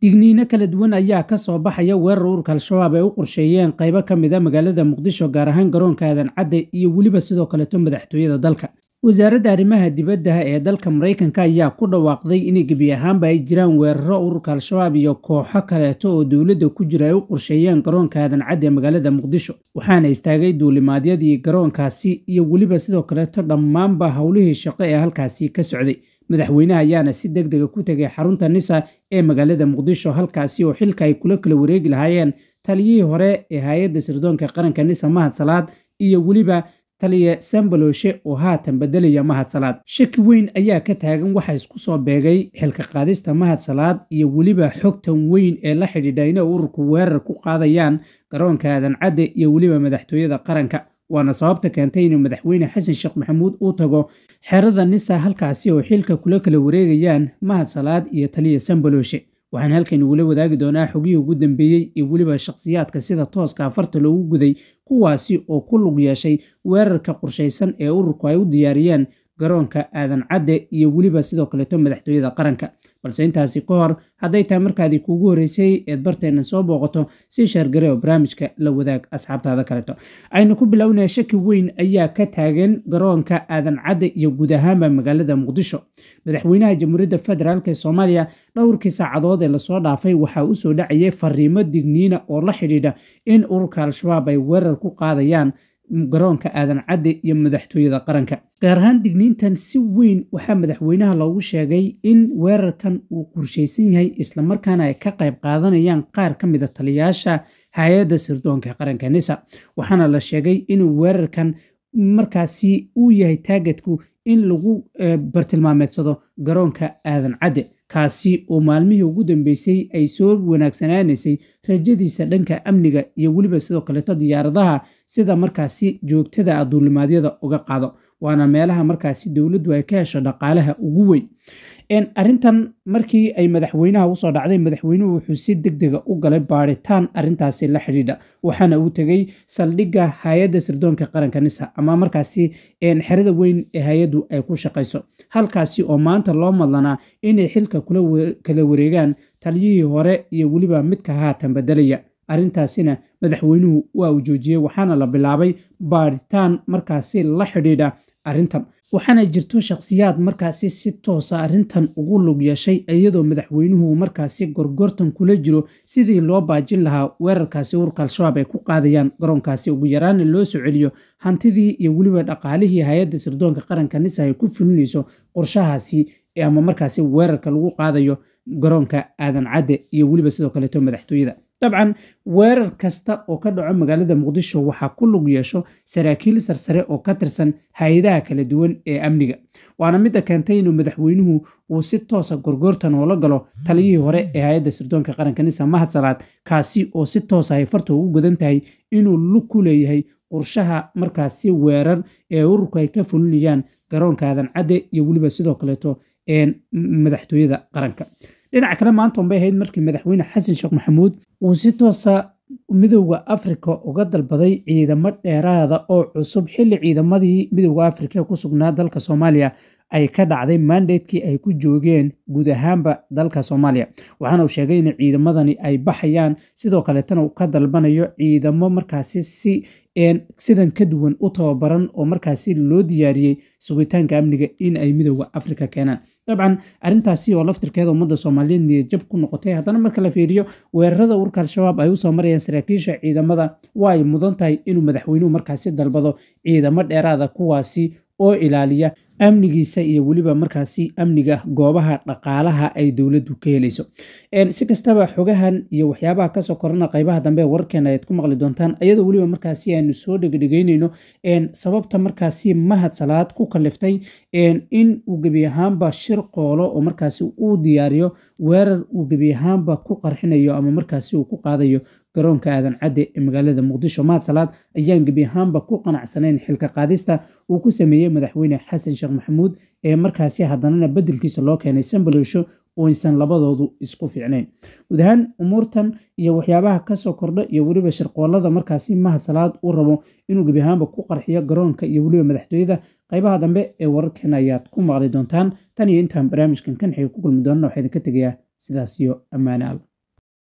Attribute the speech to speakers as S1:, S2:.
S1: digniino kala duwan ayaa kasoo baxaya weerar ururka al-shabaab ay u qorsheeyeen qaybo ka mid a ah magaalada muqdisho gaar ahaan garoonka aadan cadde iyo weliba sidoo kaleeto madaxtooyada dalka wasaaradda arrimaha dibadda ee dalka maraykanka ayaa ku dhawaaqday inay gebi ahaanba ay jiraan weeraro ururka al-shabaab iyo kooxo kaleeto oo dowladda ku jira ay u qorsheeyeen garoonka aadan cadde ee magaalada muqdisho waxaana istaagay duulimaadyadii garoonkaasi iyo weliba sidoo kaleeto dhammaanba howlihii shaqo ee halkaasi ka socday madaxweynaha ayaana si deg dega ah ku tegay xarunta nisa ee magaalada muqdisho halkaasi oo xilka ay kula kala wareegi lahaayeen taliyihii hore ee hay-adda sirdoonka qaranka nisa mahad salaad iyo weliba taliya sambaloshe oo haatan bedelaya mahad salaad shaki weyn ayaa ka taagan waxaa isku soo beegay xilka qaadista mahad salaad iyo weliba xogtan weyn ee la xidhiidha inay ururku weerar ku qaadayaan garoonka aadan cadde iyo weliba madaxtooyada qaranka waana sababta keentay inuu madaxweyne xasan sheekh maxamuud uu tago xerada nisa halkaasi oo xilka kula kala wareegayaan mahad salaad iyo taliya sambalooshe waxaan halkan igula wadaagi doonaa xogihii ugu dambeeyey iyo weliba shakhsiyaadka sida tooska afarta loogu guday kuwaasi oo ku lug yeeshay weerarka qorshaysan ee ururku ay u diyaariyeen garoonka aadan cadde iyo weliba sidoo kaleeto madaxtooyada qaranka balse intaasi ka hor hadday tahay markaadii kuugu horreysay eed barteenna soo booqato si sheergaree oo barnaamijka la wadaag asxaabtaada kaleto aynu ku bilownaya shaki weyn ayaa ka taagan garoonka aadan cadda iyo guud ahaanba magaalada muqdisho madaxweynaha jamhuuriyadda federaalk ee soomaaliya dhowrkii saacadood ee lasoo dhaafay waxaa u soo dhacayay fariimo digniina oo la xidhiidha in ururka al-shabaab ay weerar ku qaadayaan garoonka aadan cadde iyo madaxtooyada qaranka gaar ahaan digniintan si weyn waxaa madaxweynaha loogu sheegay in weerarkan uu qorshaysan yahay islamarkaana ay ka qayb qaadanayaan qaar ka mida taliyaasha hay-adda sirdoonka qaranka nisa waxaana la sheegay inuu weerarkan markaasi uu yahay taagadku in lagu eh, bartilmaameedsado garoonka aadan cadde kaasi oo maalmihii ugu dambeysay ay soo wanaagsanaanaysay rajadiisa dhanka amniga iyo weliba sidoo kaleto diyaaradaha sida markaasi joogtada duulimaadyada uga qaado waana meelaha markaasi dowladdu ay ka hesho dhaqaalaha ugu weyn arintan markii ay madaxweynaha usoo dhacday madaxweynuhu wuxuu si degdega ah u galay baaritaan arintaasi la xidhiidha waxaana uu tegay saldhigga hay-adda sirdoonka qaranka nisa ama markaasi xerada weyn ee hay-addu ay ku shaqayso halkaasi oo maanta loo madlanaa inay xilka kala wareegaan taliyihii hore iyo weliba midka haatan bedelaya arintaasina madaxweynuhu waa uu waxaana la bilaabay baaritaan markaasi la xidhiidha arrintan waxaana jirto shakhsiyaad markaasi si toosa ah arrintan ugu lug yeeshay iyadoo madaxweynuhu markaasi gorgortan kula jiro sidii loo baajin lahaa weerarkaasi urka al-shabaab ay ku qaadayaan garoonkaasi ugu yaraana loo soo celiyo hantidii iyo weliba dhaqaalihii hay-adda sirdoonka qaranka nisa ay ku fulinayso qorshahaasi ama markaasi weerarka lagu qaadayo garoonka aadan cadde iyo weliba sidoo kaleeto madaxtooyada dabcan weerar kasta oo ka dhaco magaalada muqdisho waxaa ku lug yeesho saraakiil sarsare oo ka tirsan hay-adaha kala duwan ee amniga waana midda keentay inuu madaxweynuhu uu si toosa ah gorgoortan oo la galo taliyihii hore ee hay-adda sirdoonka qaranka nisa mahad salaad kaasi oo si toosa ah ay farta ugu godan tahay inuu lug ku leeyahay qurshaha markaasi weerar ee ururku ay ka fulinayaan garoonka aadan cadde iyo weliba sidoo kaleeto madaxtooyada qaranka dhinaca kale maanta unbay ahayd markii madaxweyne xasan sheekh maxamuud uu si toosa midowda afrika uga dalbaday ciidamo dheeraada oo cusub xilli ciidamadii midowda afrika ku sugnaa dalka soomaaliya ay ka dhacday mandatekii ay ku joogeen guud ahaanba dalka soomaaliya waxaana uu sheegay in ciidamadani ay baxayaan sidoo kaleetana uu ka dalbanayo ciidamo markaasi si sidan ka duwan u tababaran oo markaasi loo diyaariyey sugitaanka amniga in ay midowda afrika keenaan dabcan arrintaasi oo laftirkeeda ummadda soomaaliyeed niyadjab ku noqotay haddana marka la fiiriyo weerarada urka al-shabaab ay usoo marayaan saraakiisha ciidamada waa ay mudan tahay inuu madaxweynuhu markaasi dalbado ciidamo dheeraada kuwaasi oo ilaaliya amnigiisa iyo weliba markaasi amniga goobaha dhaqaalaha ay dowladdu ka helayso si kastaba xogahan iyo waxyaabaha kasoo korana qaybaha dambe warkeena ayaad ku maqli doontaan iyadoo weliba markaasi aanu soo dhegdhegeynayno sababta markaasi mahad salaad ku kaliftay in uu gebi ahaanba shir qoolo oo markaasi uu diyaariyo weerar uu gebi ahaanba ku qarxinayo ama markaasi uu ku qaadayo garoonka aadan cadde ee magaalada muqdisho maadsalaad ayaan gebi ahaanba ku qanacsanayn xilka qaadista uu ku sameeyey madaxweyne xasan sheekh maxamuud ee markaasi haddanana bedelkiisa loo keenay sambaloosho aysan labadoodu isku fiicnayn guud ahaan umuurtan iyo waxyaabaha kasoo kordha iyo weliba sharqoolada markaasi mahad salaad u rabo inuu gebi ahaanba ku qarxiyo garoonka iyo weliba madaxtooyada qaybaha dambe ee wararkan ayaad ku maqli doontaan tan iyo intaan barnaamijkan kan xig ku kulmi doonana waxaa idinka tegayaa sidaas iyo ammaanaal